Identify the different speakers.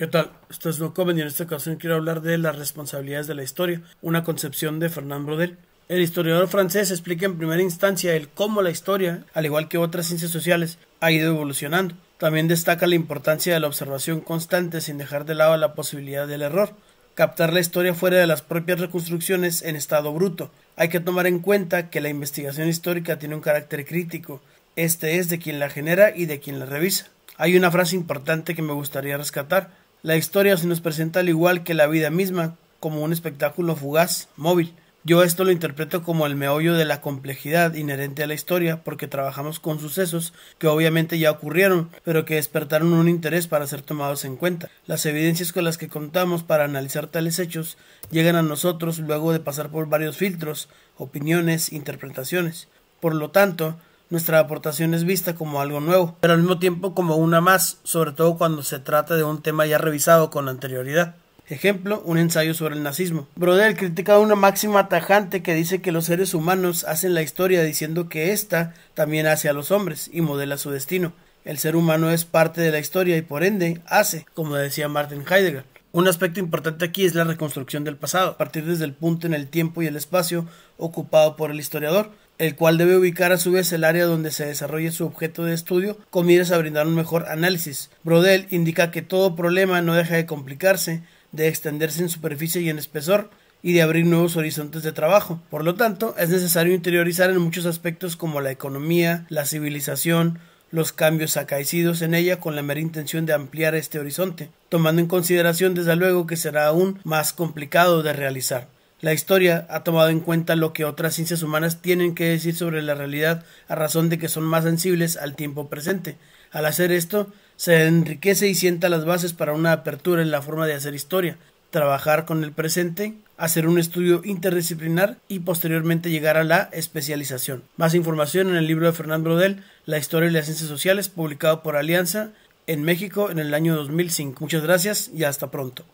Speaker 1: ¿Qué tal? Esto es No comen y en esta ocasión quiero hablar de las responsabilidades de la historia, una concepción de Fernand Brodel. El historiador francés explica en primera instancia el cómo la historia, al igual que otras ciencias sociales, ha ido evolucionando. También destaca la importancia de la observación constante sin dejar de lado la posibilidad del error. Captar la historia fuera de las propias reconstrucciones en estado bruto. Hay que tomar en cuenta que la investigación histórica tiene un carácter crítico. Este es de quien la genera y de quien la revisa. Hay una frase importante que me gustaría rescatar la historia se nos presenta al igual que la vida misma, como un espectáculo fugaz, móvil. Yo esto lo interpreto como el meollo de la complejidad inherente a la historia, porque trabajamos con sucesos que obviamente ya ocurrieron, pero que despertaron un interés para ser tomados en cuenta. Las evidencias con las que contamos para analizar tales hechos llegan a nosotros luego de pasar por varios filtros, opiniones, interpretaciones. Por lo tanto, nuestra aportación es vista como algo nuevo, pero al mismo tiempo como una más, sobre todo cuando se trata de un tema ya revisado con anterioridad. Ejemplo, un ensayo sobre el nazismo. Brodel critica una máxima tajante que dice que los seres humanos hacen la historia diciendo que ésta también hace a los hombres y modela su destino. El ser humano es parte de la historia y por ende hace, como decía Martin Heidegger. Un aspecto importante aquí es la reconstrucción del pasado, a partir desde el punto en el tiempo y el espacio ocupado por el historiador, el cual debe ubicar a su vez el área donde se desarrolle su objeto de estudio con miras a brindar un mejor análisis. Brodel indica que todo problema no deja de complicarse, de extenderse en superficie y en espesor, y de abrir nuevos horizontes de trabajo. Por lo tanto, es necesario interiorizar en muchos aspectos como la economía, la civilización, los cambios acaecidos en ella con la mera intención de ampliar este horizonte, tomando en consideración desde luego que será aún más complicado de realizar. La historia ha tomado en cuenta lo que otras ciencias humanas tienen que decir sobre la realidad a razón de que son más sensibles al tiempo presente. Al hacer esto, se enriquece y sienta las bases para una apertura en la forma de hacer historia, trabajar con el presente, hacer un estudio interdisciplinar y posteriormente llegar a la especialización. Más información en el libro de Fernando Brodel, La historia y las ciencias sociales, publicado por Alianza en México en el año 2005. Muchas gracias y hasta pronto.